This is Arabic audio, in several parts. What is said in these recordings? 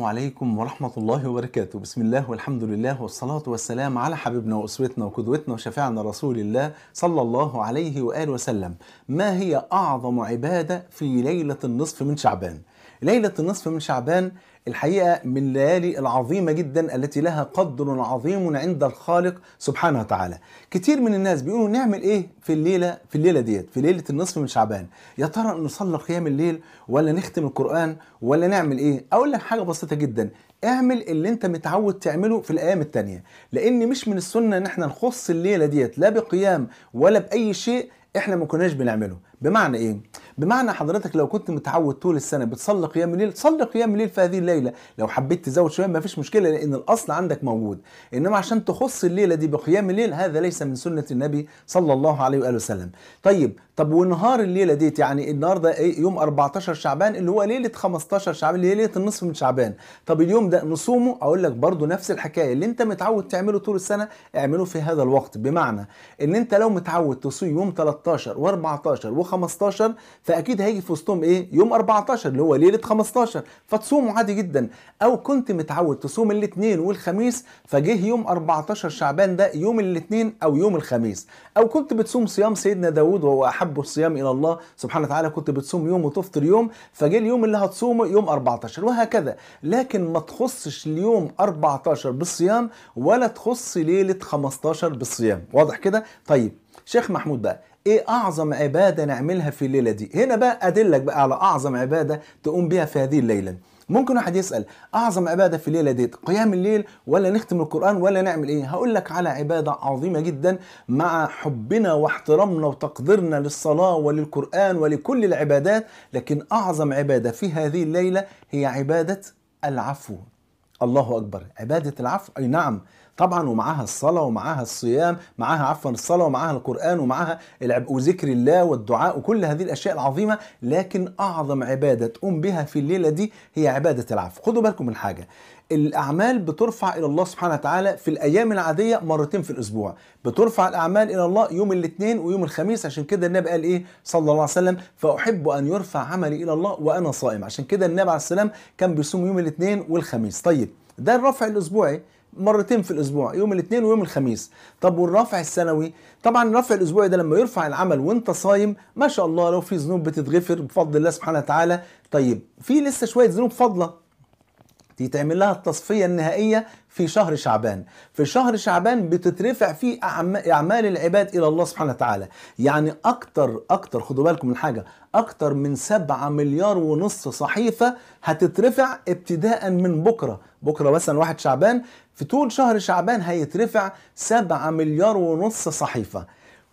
السلام عليكم ورحمة الله وبركاته بسم الله والحمد لله والصلاة والسلام على حبيبنا وأسوتنا وقدوتنا وشفيعنا رسول الله صلى الله عليه وآله وسلم ما هي أعظم عبادة في ليلة النصف من شعبان ليلة النصف من شعبان الحقيقة من الليالي العظيمة جدا التي لها قدر عظيم عند الخالق سبحانه وتعالى كتير من الناس بيقولوا نعمل ايه في الليلة في الليلة ديت في ليلة النصف من شعبان يا ترى نصلي قيام الليل ولا نختم القرآن ولا نعمل ايه اقول لك حاجة بسيطة بسيطه جدا اعمل اللي انت متعود تعمله في الايام التانية لان مش من السنه ان احنا نخص الليله ديت لا بقيام ولا باي شيء احنا ما كناش بنعمله بمعنى ايه بمعنى حضرتك لو كنت متعود طول السنه بتصلي قيام الليل صلي قيام الليل في هذه الليله لو حبيت تزود شويه مفيش مشكله لان الاصل عندك موجود انما عشان تخص الليله دي بقيام الليل هذا ليس من سنه النبي صلى الله عليه واله وسلم طيب طب ونهار الليله ديت يعني النهارده ايه يوم 14 شعبان اللي هو ليله 15 شعبان اللي هي ليله النصف من شعبان طب اليوم ده نصومه اقول لك برضه نفس الحكايه اللي انت متعود تعمله طول السنه اعمله في هذا الوقت بمعنى ان انت لو متعود تصوم يوم 13 و14 و 15 فاكيد هيجي في وسطهم ايه يوم 14 اللي هو ليله 15 فتصوموا عادي جدا او كنت متعود تصوم الاثنين والخميس فجه يوم 14 شعبان ده يوم الاثنين او يوم الخميس او كنت بتصوم صيام سيدنا داوود وهو احب الصيام الى الله سبحانه وتعالى كنت بتصوم يوم وتفطر يوم فجه اليوم اللي هتصومه يوم 14 وهكذا لكن ما تخصش اليوم 14 بالصيام ولا تخص ليله 15 بالصيام واضح كده طيب شيخ محمود بقى ايه اعظم عباده نعملها في الليله دي هنا بقى ادلك بقى على اعظم عباده تقوم بها في هذه الليله ممكن واحد يسال اعظم عباده في الليله ديت قيام الليل ولا نختم القران ولا نعمل ايه هقول لك على عباده عظيمه جدا مع حبنا واحترامنا وتقديرنا للصلاه وللقران ولكل العبادات لكن اعظم عباده في هذه الليله هي عباده العفو الله اكبر عباده العفو اي نعم طبعا ومعاها الصلاة ومعاها الصيام معاها عفوا الصلاة ومعاها القرآن ومعاها العب وذكر الله والدعاء وكل هذه الأشياء العظيمة لكن أعظم عبادة تقوم بها في الليلة دي هي عبادة العفو خدوا بالكم من حاجة الأعمال بترفع إلى الله سبحانه وتعالى في الأيام العادية مرتين في الأسبوع بترفع الأعمال إلى الله يوم الاثنين ويوم الخميس عشان كده النبي قال إيه صلى الله عليه وسلم فأحب أن يرفع عملي إلى الله وأنا صائم عشان كده النبي عليه السلام كان بيصوم يوم الاثنين والخميس طيب ده الرفع الأسبوعي مرتين في الاسبوع يوم الاثنين ويوم الخميس طب والرفع السنوي طبعا الرفع الاسبوعي ده لما يرفع العمل وانت صايم ما شاء الله لو في ذنوب بتتغفر بفضل الله سبحانه وتعالى طيب في لسه شويه ذنوب فاضله يتعمل لها التصفية النهائية في شهر شعبان في شهر شعبان بتترفع فيه أعمال العباد إلى الله سبحانه وتعالى يعني أكتر أكتر خدوا بالكم من حاجة أكتر من سبعة مليار ونص صحيفة هتترفع ابتداء من بكرة بكرة مثلا واحد شعبان في طول شهر شعبان هيترفع سبعة مليار ونص صحيفة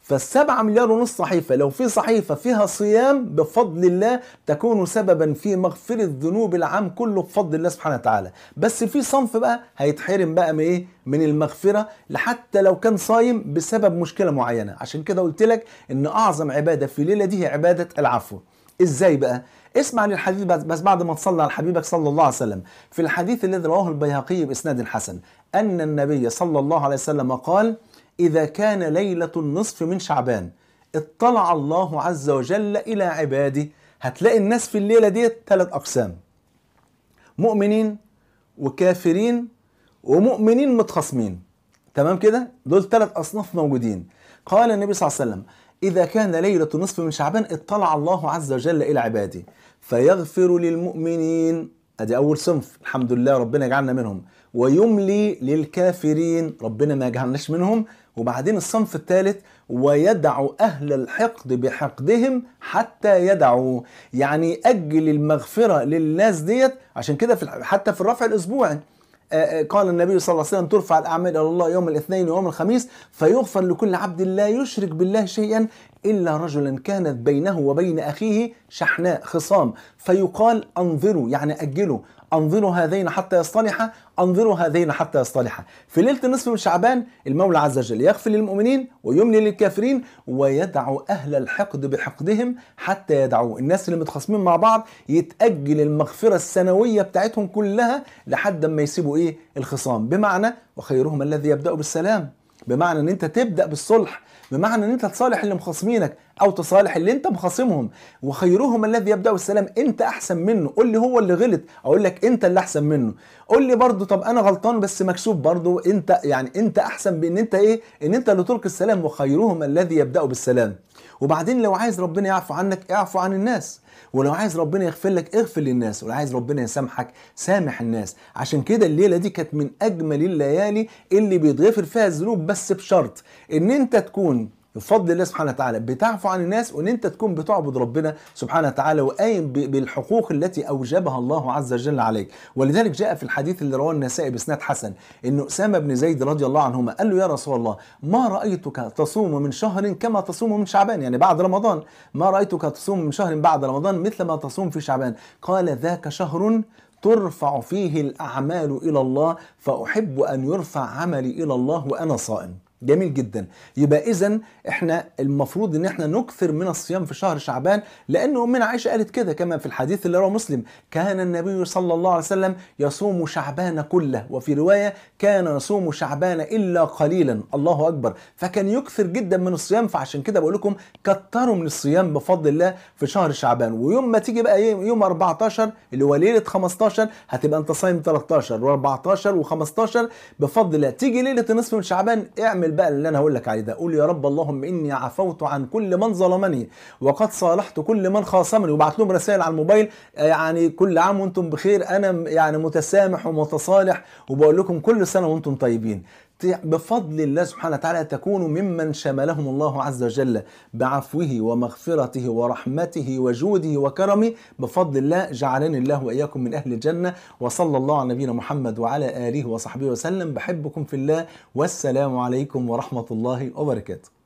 فالسبعة مليار ونص صحيفة لو في صحيفة فيها صيام بفضل الله تكون سببا في مغفرة ذنوب العام كله بفضل الله سبحانه وتعالى بس في صنف بقى هيتحرم بقى من ايه من المغفرة لحتى لو كان صايم بسبب مشكلة معينة عشان كده قلت لك ان اعظم عبادة في الليلة دي هي عبادة العفو ازاي بقى اسمع للحديث بس بعد ما تصلى على حبيبك صلى الله عليه وسلم في الحديث الذي رواه البيهقي باسناد حسن ان النبي صلى الله عليه وسلم قال إذا كان ليلة النصف من شعبان اطلع الله عز وجل إلى عباده هتلاقي الناس في الليلة دي ثلاث أقسام مؤمنين وكافرين ومؤمنين متخاصمين تمام كده دول ثلاث أصناف موجودين قال النبي صلى الله عليه وسلم إذا كان ليلة نصف من شعبان اطلع الله عز وجل إلى عباده فيغفر للمؤمنين ادي اول صنف الحمد لله ربنا يجعلنا منهم ويملي للكافرين ربنا ما يجعلناش منهم وبعدين الصنف الثالث ويدع أهل الحقد بحقدهم حتى يدعوا يعني أجل المغفرة للناس ديت عشان كده في حتى في الرفع الأسبوعي قال النبي صلى الله عليه وسلم ترفع الأعمال إلى الله يوم الاثنين ويوم الخميس فيغفر لكل عبد لا يشرك بالله شيئا إلا رجلا كانت بينه وبين أخيه شحناء خصام فيقال أنظروا يعني أجلوا أنظروا هذين حتى يصطلحا أنظروا هذين حتى يصطلحا في ليلة النصف من شعبان المولى عز وجل يغفر للمؤمنين ويملي للكافرين ويدعو أهل الحقد بحقدهم حتى يدعوه الناس اللي متخاصمين مع بعض يتأجل المغفرة السنوية بتاعتهم كلها لحد ما يسيبوا إيه الخصام بمعنى وخيرهم الذي يبدأ بالسلام بمعنى ان انت تبدا بالصلح بمعنى ان انت تصالح اللي مخاصمينك او تصالح اللي انت مخاصمهم وخيرهم الذي يبدا السلام انت احسن منه قول لي هو اللي غلط اقول لك انت اللي احسن منه قول لي برضه طب انا غلطان بس مكسوب برضه انت يعني انت احسن بان انت ايه ان انت اللي تلقي السلام وخيرهم الذي يبدا بالسلام وبعدين لو عايز ربنا يعفو عنك اعفو عن الناس ولو عايز ربنا يغفر لك اغفر للناس ولو عايز ربنا يسامحك سامح الناس عشان كده الليله دي كانت من اجمل الليالي اللي بيتغفر فيها الذنوب بس بشرط ان انت تكون بفضل الله سبحانه وتعالى بتعفو عن الناس وان انت تكون بتعبد ربنا سبحانه وتعالى وقايم بالحقوق التي اوجبها الله عز وجل عليك ولذلك جاء في الحديث اللي رواه النسائي باسناد حسن ان اسامه بن زيد رضي الله عنهما قال له يا رسول الله ما رايتك تصوم من شهر كما تصوم من شعبان يعني بعد رمضان ما رايتك تصوم من شهر بعد رمضان مثل ما تصوم في شعبان قال ذاك شهر ترفع فيه الاعمال الى الله فاحب ان يرفع عملي الى الله وانا صائم جميل جدا يبقى اذا احنا المفروض ان احنا نكثر من الصيام في شهر شعبان لان امنا عائشه قالت كده كما في الحديث اللي رواه مسلم كان النبي صلى الله عليه وسلم يصوم شعبان كله وفي روايه كان يصوم شعبان الا قليلا الله اكبر فكان يكثر جدا من الصيام فعشان كده بقول لكم كتروا من الصيام بفضل الله في شهر شعبان ويوم ما تيجي بقى إيه، يوم 14 اللي هو ليله 15 هتبقى انت صايم 13 و14 و15 بفضل الله تيجي ليله نصف من شعبان اعمل اعمل بقى اللي انا هقول لك عليه ده قول يا رب اللهم اني عفوت عن كل من ظلمني وقد صالحت كل من خاصمني وبعت لهم رسائل على الموبايل آه، يعني كل عام وانتم بخير انا يعني متسامح ومتصالح وبقول لكم كل سنه وانتم طيبين بفضل الله سبحانه وتعالى تكون ممن شملهم الله عز وجل بعفوه ومغفرته ورحمته وجوده وكرمه بفضل الله جعلني الله واياكم من اهل الجنه وصلى الله على نبينا محمد وعلى اله وصحبه وسلم بحبكم في الله والسلام عليكم ورحمه الله وبركاته